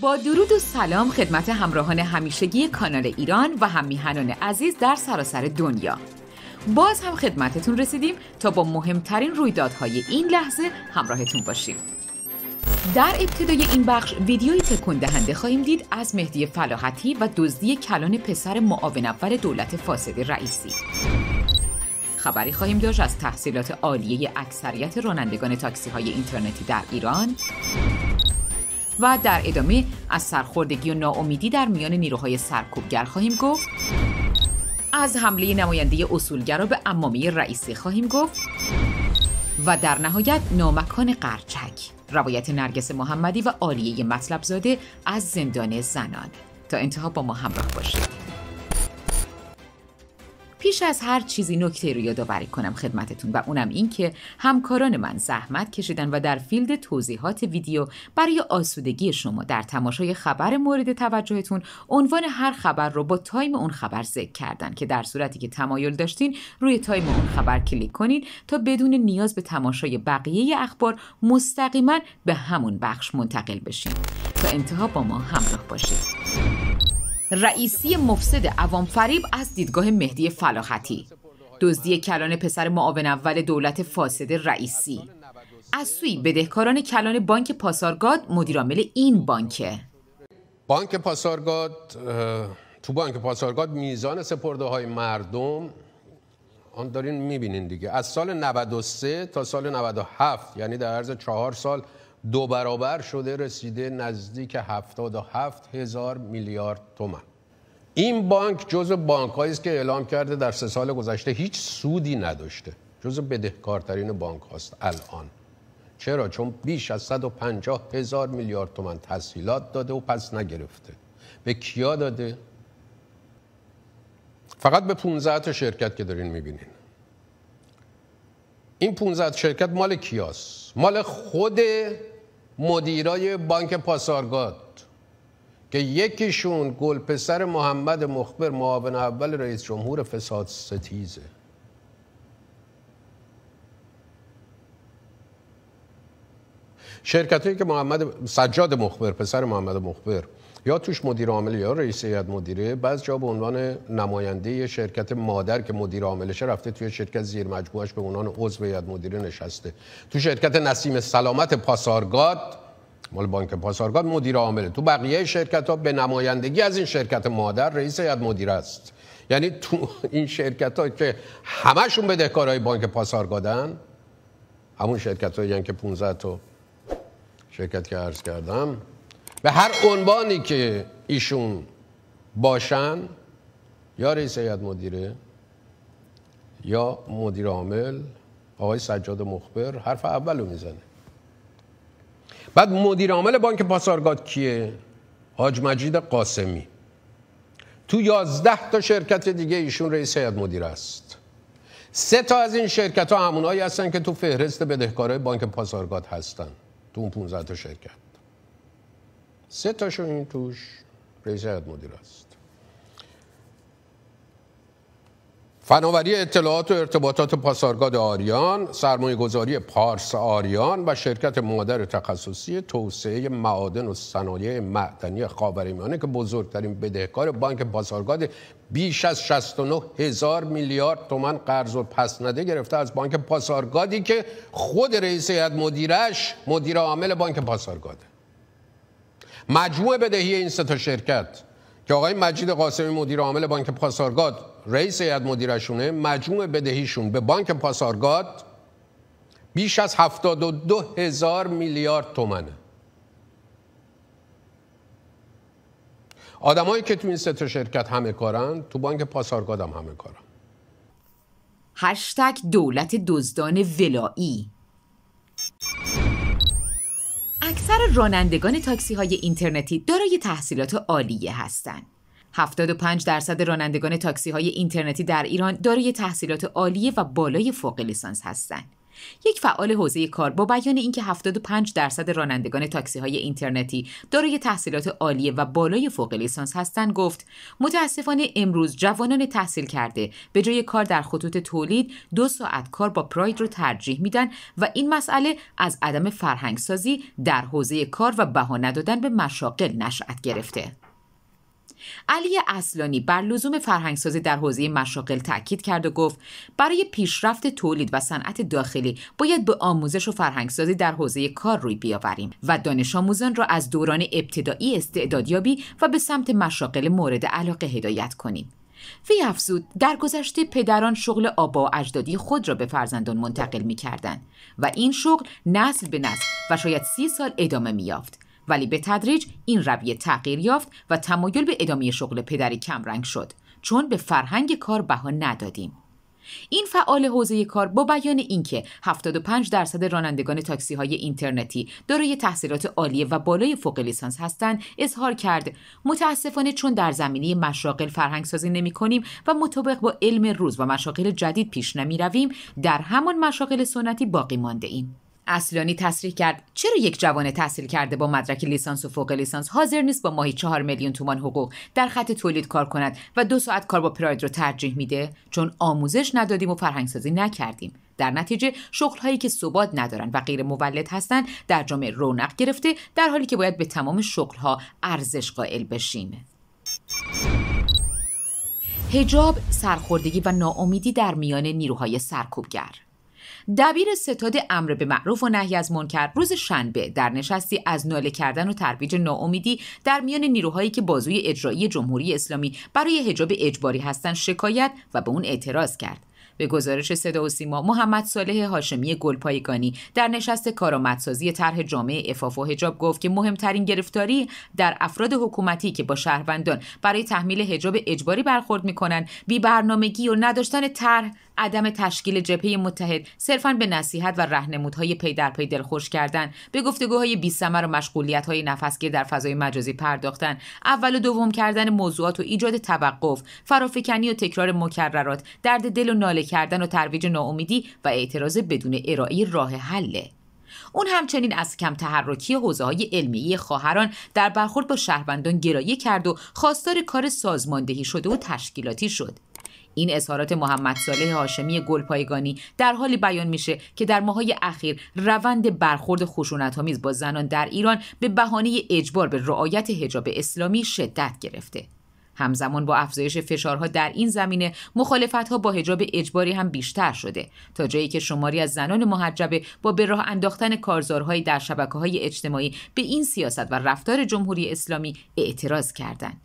با درود و سلام خدمت همراهان همیشگی کانال ایران و همیهنان عزیز در سراسر دنیا باز هم خدمتتون رسیدیم تا با مهمترین رویدادهای این لحظه همراهتون باشیم در ابتدای این بخش ویدیویی تکون دهنده خواهیم دید از مهدی فلاحتی و دزدی کلان پسر معاون اول دولت فاسد رئیسی خبری خواهیم داشت از تحصیلات عالیه اکثریت رانندگان تاکسی های اینترنتی در ایران و در ادامه از سرخوردگی و ناامیدی در میان نیروهای سرکوبگر خواهیم گفت از حمله نماینده اصولگرا به امامه رئیسی خواهیم گفت و در نهایت نامکان قرچک روایت نرگس محمدی و عالیه مطلب زاده از زندان زنان تا انتها با ما همراه باشید پیش از هر چیزی نکته رو یادآوری کنم خدمتتون و اونم این که همکاران من زحمت کشیدن و در فیلد توضیحات ویدیو برای آسودگی شما در تماشای خبر مورد توجهتون عنوان هر خبر رو با تایم اون خبر ذکر کردن که در صورتی که تمایل داشتین روی تایم اون خبر کلیک کنید تا بدون نیاز به تماشای بقیه اخبار مستقیما به همون بخش منتقل بشین تا انتها با ما همراه باشید رئیسی مفسد عوام فریب از دیدگاه مهدی فلاحتی دزدی کلان پسر معاون اول دولت فاسد رئیسی از سوی بدهکاران کلان بانک پاسارگاد مدیرعامل این بانکه بانک پاسارگاد تو بانک پاسارگاد میزان سپرده های مردم آن دارین میبینین دیگه از سال 93 تا سال 97 یعنی در عرض چهار سال دو برابر شده رسیده نزدیک 77 هزار میلیارد تومن این بانک جز بانک است که اعلام کرده در سه سال گذشته هیچ سودی نداشته جز بدهکارترین بانک هاست الان چرا؟ چون بیش از 150 هزار میلیارد تومن تسهیلات داده و پس نگرفته به کیا داده؟ فقط به 15 شرکت که دارین میبینین این 15 شرکت مال کیاست؟ مال خود مدیرای بانک پاسارگاد که یکیشون گل پسر محمد مخبر معاون اول رئیس جمهور فساد ستیزه شرکتی که محمد سجاد مخبر پسر محمد مخبر یا توش مدیر عامل یا رئیس هیئت مدیره بعض جا به عنوان نماینده شرکت مادر که مدیر عاملشه رفته توی شرکت زیر مجموعش به عنوان عضو هیئت مدیره نشسته تو شرکت نسیم سلامت پاسارگاد مال بانک پاسارگاد مدیر عامله تو بقیه شرکت ها به نمایندگی از این شرکت مادر رئیس هیئت مدیره است یعنی تو این شرکت ها که همشون بدهکارای بانک پاسارگادن همون شرکت هایی یعنی که 15 تا شرکت که عرض کردم به هر عنوانی که ایشون باشن یا رئیس هیئت مدیره یا مدیر عامل آقای سجاد مخبر حرف اول رو میزنه بعد مدیر عامل بانک پاسارگاد کیه؟ حاج مجید قاسمی تو یازده تا شرکت دیگه ایشون رئیس هیئت مدیره است سه تا از این شرکت ها همونایی هستن که تو فهرست بدهکارای بانک پاسارگاد هستن تو اون 15 تا شرکت سه تاشون این توش رئیس هیئت است فناوری اطلاعات و ارتباطات پاسارگاد آریان، سرمایه گذاری پارس آریان و شرکت مادر تخصصی توسعه معادن و صنایع معدنی خاورمیانه که بزرگترین بدهکار بانک پاسارگاد بیش از 69 هزار میلیارد تومن قرض و پس نده گرفته از بانک پاسارگادی که خود رئیس هیئت مدیرش مدیر عامل بانک پاسارگاده مجموع بدهی این سه تا شرکت که آقای مجید قاسمی مدیر عامل بانک پاسارگاد رئیس هیئت مدیرشونه مجموع بدهیشون به بانک پاسارگاد بیش از 72 هزار میلیارد تومنه آدمایی که تو این سه تا شرکت همه کارن تو بانک پاسارگاد هم همه کارن هشتگ دولت دزدان ولایی اکثر رانندگان تاکسی های اینترنتی دارای تحصیلات عالیه هستند. 75 درصد رانندگان تاکسی های اینترنتی در ایران دارای تحصیلات عالیه و بالای فوق لیسانس هستند. یک فعال حوزه کار با بیان اینکه 75 درصد رانندگان تاکسی های اینترنتی دارای تحصیلات عالیه و بالای فوق لیسانس هستند گفت متاسفانه امروز جوانان تحصیل کرده به جای کار در خطوط تولید دو ساعت کار با پراید رو ترجیح میدن و این مسئله از عدم فرهنگسازی در حوزه کار و بها ندادن به مشاقل نشأت گرفته علی اصلانی بر لزوم فرهنگسازی در حوزه مشاغل تاکید کرد و گفت برای پیشرفت تولید و صنعت داخلی باید به آموزش و فرهنگسازی در حوزه کار روی بیاوریم و دانش آموزان را از دوران ابتدایی استعدادیابی و به سمت مشاغل مورد علاقه هدایت کنیم وی افزود در گذشته پدران شغل آبا و اجدادی خود را به فرزندان منتقل می کردن و این شغل نسل به نسل و شاید سی سال ادامه می یافت ولی به تدریج این رویه تغییر یافت و تمایل به ادامه شغل پدری کمرنگ شد چون به فرهنگ کار بها ندادیم این فعال حوزه کار با بیان اینکه 75 درصد رانندگان تاکسی های اینترنتی دارای تحصیلات عالیه و بالای فوق لیسانس هستند اظهار کرد متاسفانه چون در زمینه مشاغل فرهنگ سازی نمی کنیم و مطابق با علم روز و مشاغل جدید پیش نمی رویم در همان مشاغل سنتی باقی مانده ایم اصلانی تصریح کرد چرا یک جوان تحصیل کرده با مدرک لیسانس و فوق لیسانس حاضر نیست با ماهی چهار میلیون تومان حقوق در خط تولید کار کند و دو ساعت کار با پراید رو ترجیح میده چون آموزش ندادیم و فرهنگسازی نکردیم در نتیجه شغل هایی که ثبات ندارند و غیر مولد هستند در جامعه رونق گرفته در حالی که باید به تمام شغل ها ارزش قائل بشیم هجاب، سرخوردگی و ناامیدی در میان نیروهای سرکوبگر دبیر ستاد امر به معروف و نهی از منکر روز شنبه در نشستی از ناله کردن و ترویج ناامیدی در میان نیروهایی که بازوی اجرایی جمهوری اسلامی برای حجاب اجباری هستند شکایت و به اون اعتراض کرد به گزارش صدا و سیما محمد صالح هاشمی گلپایگانی در نشست کارآمدسازی طرح جامعه افاف و حجاب گفت که مهمترین گرفتاری در افراد حکومتی که با شهروندان برای تحمیل حجاب اجباری برخورد میکنند بی و نداشتن طرح عدم تشکیل جبهه متحد صرفا به نصیحت و رهنمودهای پی در پی دلخوش کردن به گفتگوهای بیثمر و مشغولیتهای نفسگیر در فضای مجازی پرداختن اول و دوم کردن موضوعات و ایجاد توقف فرافکنی و تکرار مکررات درد دل و ناله کردن و ترویج ناامیدی و اعتراض بدون ارائه راه حل اون همچنین از کم تحرکی حوزه های علمیه خواهران در برخورد با شهروندان گرایه کرد و خواستار کار سازماندهی شده و تشکیلاتی شد این اظهارات محمد صالح هاشمی گلپایگانی در حالی بیان میشه که در ماهای اخیر روند برخورد آمیز با زنان در ایران به بهانه اجبار به رعایت حجاب اسلامی شدت گرفته. همزمان با افزایش فشارها در این زمینه مخالفتها با حجاب اجباری هم بیشتر شده تا جایی که شماری از زنان محجبه با به راه انداختن کارزارهایی در شبکه های اجتماعی به این سیاست و رفتار جمهوری اسلامی اعتراض کردند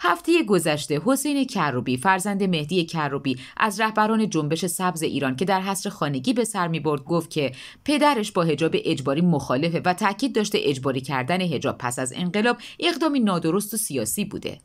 هفته گذشته حسین کروبی فرزند مهدی کروبی از رهبران جنبش سبز ایران که در حصر خانگی به سر می برد گفت که پدرش با حجاب اجباری مخالفه و تاکید داشته اجباری کردن حجاب پس از انقلاب اقدامی نادرست و سیاسی بوده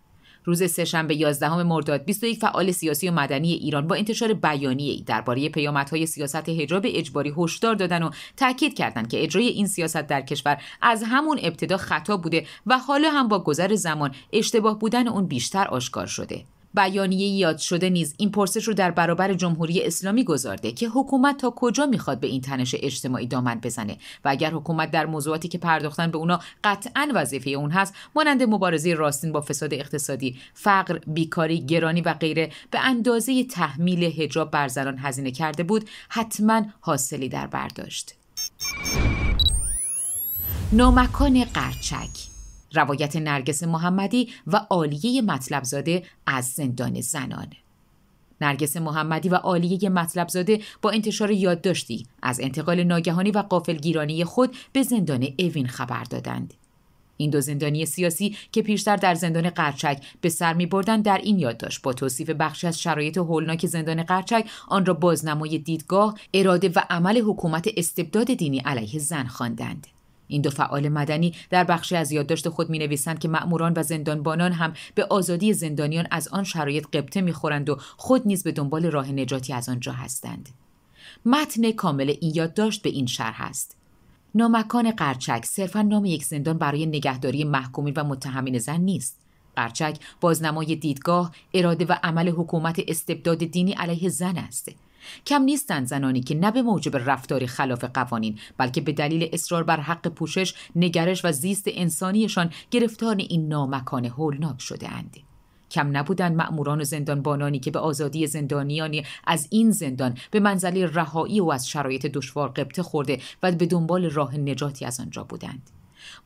روز سهشنبه 11 مرداد 21 فعال سیاسی و مدنی ایران با انتشار بیانیه‌ای درباره پیامدهای سیاست حجاب اجباری هشدار دادن و تاکید کردند که اجرای این سیاست در کشور از همون ابتدا خطا بوده و حالا هم با گذر زمان اشتباه بودن اون بیشتر آشکار شده. بیانیه یاد شده نیز این پرسش رو در برابر جمهوری اسلامی گذارده که حکومت تا کجا میخواد به این تنش اجتماعی دامن بزنه و اگر حکومت در موضوعاتی که پرداختن به اونا قطعا وظیفه اون هست مانند مبارزه راستین با فساد اقتصادی فقر بیکاری گرانی و غیره به اندازه تحمیل هجاب بر زنان هزینه کرده بود حتما حاصلی در برداشت نامکان قرچک روایت نرگس محمدی و عالیه مطلبزاده از زندان زنان نرگس محمدی و عالیه مطلبزاده با انتشار یادداشتی از انتقال ناگهانی و گیرانی خود به زندان اوین خبر دادند این دو زندانی سیاسی که پیشتر در زندان قرچک به سر می بردن در این یادداشت با توصیف بخشی از شرایط هولناک زندان قرچک آن را بازنمای دیدگاه اراده و عمل حکومت استبداد دینی علیه زن خواندند این دو فعال مدنی در بخشی از یادداشت خود می نویسند که مأموران و زندانبانان هم به آزادی زندانیان از آن شرایط قبطه می خورند و خود نیز به دنبال راه نجاتی از آنجا هستند. متن کامل این یادداشت به این شرح است. نامکان قرچک صرفا نام یک زندان برای نگهداری محکومین و متهمین زن نیست. قرچک بازنمای دیدگاه، اراده و عمل حکومت استبداد دینی علیه زن است. کم نیستند زنانی که نه به موجب رفتاری خلاف قوانین بلکه به دلیل اصرار بر حق پوشش نگرش و زیست انسانیشان گرفتار این نامکان هولناک اند کم نبودند مأموران و زندانبانانی که به آزادی زندانیانی از این زندان به منزله رهایی و از شرایط دشوار قبطه خورده و به دنبال راه نجاتی از آنجا بودند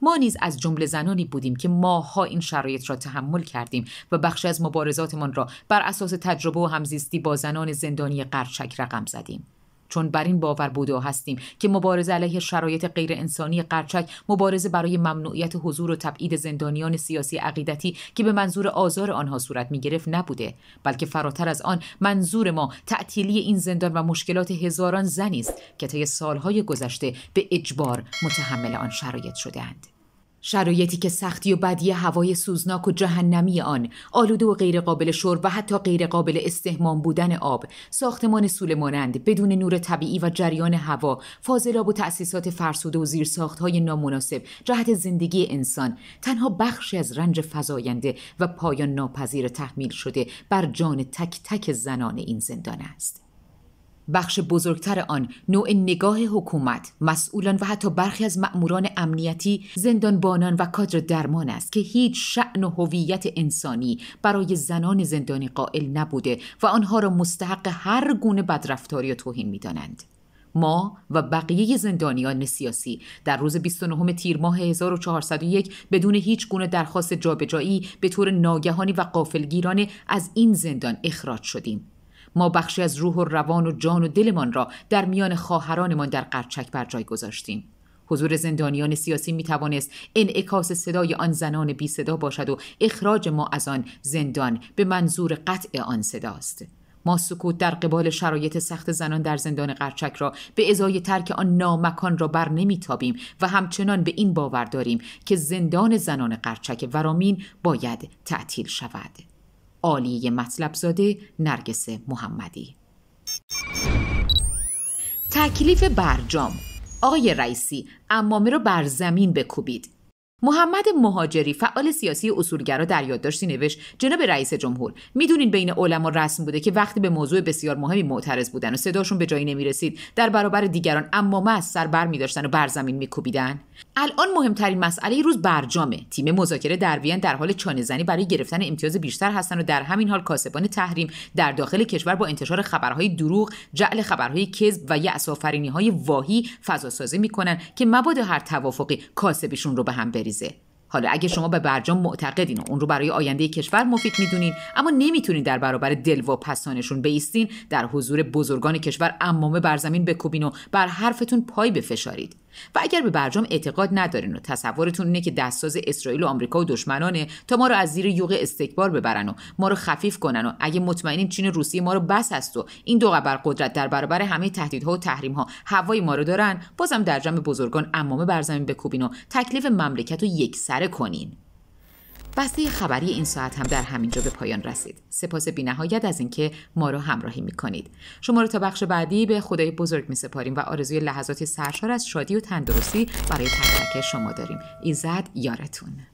ما نیز از جمله زنانی بودیم که ماهها این شرایط را تحمل کردیم و بخشی از مبارزاتمان را بر اساس تجربه و همزیستی با زنان زندانی قرچک رقم زدیم چون بر این باور بوده هستیم که مبارزه علیه شرایط غیر انسانی قرچک مبارزه برای ممنوعیت حضور و تبعید زندانیان سیاسی عقیدتی که به منظور آزار آنها صورت می گرفت نبوده بلکه فراتر از آن منظور ما تعطیلی این زندان و مشکلات هزاران زنی است که طی سالهای گذشته به اجبار متحمل آن شرایط شدهاند شرایطی که سختی و بدی هوای سوزناک و جهنمی آن، آلوده و غیرقابل شور و حتی غیرقابل استهمام بودن آب، ساختمان سوله مانند بدون نور طبیعی و جریان هوا، فاضلاب و تأسیسات فرسوده و ساختهای نامناسب جهت زندگی انسان تنها بخشی از رنج فزاینده و پایان ناپذیر تحمیل شده بر جان تک تک زنان این زندان است. بخش بزرگتر آن نوع نگاه حکومت، مسئولان و حتی برخی از مأموران امنیتی، زندانبانان و کادر درمان است که هیچ شعن و هویت انسانی برای زنان زندانی قائل نبوده و آنها را مستحق هر گونه بدرفتاری و توهین میدانند. ما و بقیه زندانیان سیاسی در روز 29 تیر ماه 1401 بدون هیچ گونه درخواست جابجایی به طور ناگهانی و قافلگیرانه از این زندان اخراج شدیم ما بخشی از روح و روان و جان و دلمان را در میان خواهرانمان در قرچک بر جای گذاشتیم حضور زندانیان سیاسی می توانست انعکاس صدای آن زنان بی صدا باشد و اخراج ما از آن زندان به منظور قطع آن است. ما سکوت در قبال شرایط سخت زنان در زندان قرچک را به ازای ترک آن نامکان را بر نمیتابیم و همچنان به این باور داریم که زندان زنان قرچک ورامین باید تعطیل شود. عالیه مطلب زاده نرگس محمدی تکلیف برجام آقای رئیسی امامه رو بر زمین بکوبید محمد مهاجری فعال سیاسی اصولگرا در یادداشتی نوشت جناب رئیس جمهور میدونین بین علما رسم بوده که وقتی به موضوع بسیار مهمی معترض بودن و صداشون به جایی نمیرسید در برابر دیگران اما از سر بر میداشتن و بر زمین میکوبیدن الان مهمترین مسئله روز برجامه تیم مذاکره در وین در حال چانه زنی برای گرفتن امتیاز بیشتر هستند و در همین حال کاسبان تحریم در داخل کشور با انتشار خبرهای دروغ جعل خبرهای کذب و یعص های واهی فضا سازی میکنن که مبادا هر توافقی کاسبیشون رو به هم بریزن حالا اگه شما به برجام معتقدین و اون رو برای آینده کشور مفید میدونین اما نمیتونین در برابر دل و بیستین در حضور بزرگان کشور امامه بر زمین بکوبین و بر حرفتون پای بفشارید و اگر به برجام اعتقاد ندارین و تصورتون اینه که دستساز اسرائیل و آمریکا و دشمنانه تا ما رو از زیر یوغ استکبار ببرن و ما رو خفیف کنن و اگه مطمئنین چین روسیه ما رو بس است و این دو قبر قدرت در برابر همه تهدیدها و تحریمها هوای ما رو دارن بازم در جمع بزرگان امامه بر زمین بکوبین و تکلیف مملکت رو یکسره کنین بسته خبری این ساعت هم در همینجا به پایان رسید سپاس بینهایت از اینکه ما را همراهی کنید. شما رو تا بخش بعدی به خدای بزرگ می سپاریم و آرزوی لحظات سرشار از شادی و تندرستی برای تک شما داریم ایزد یارتون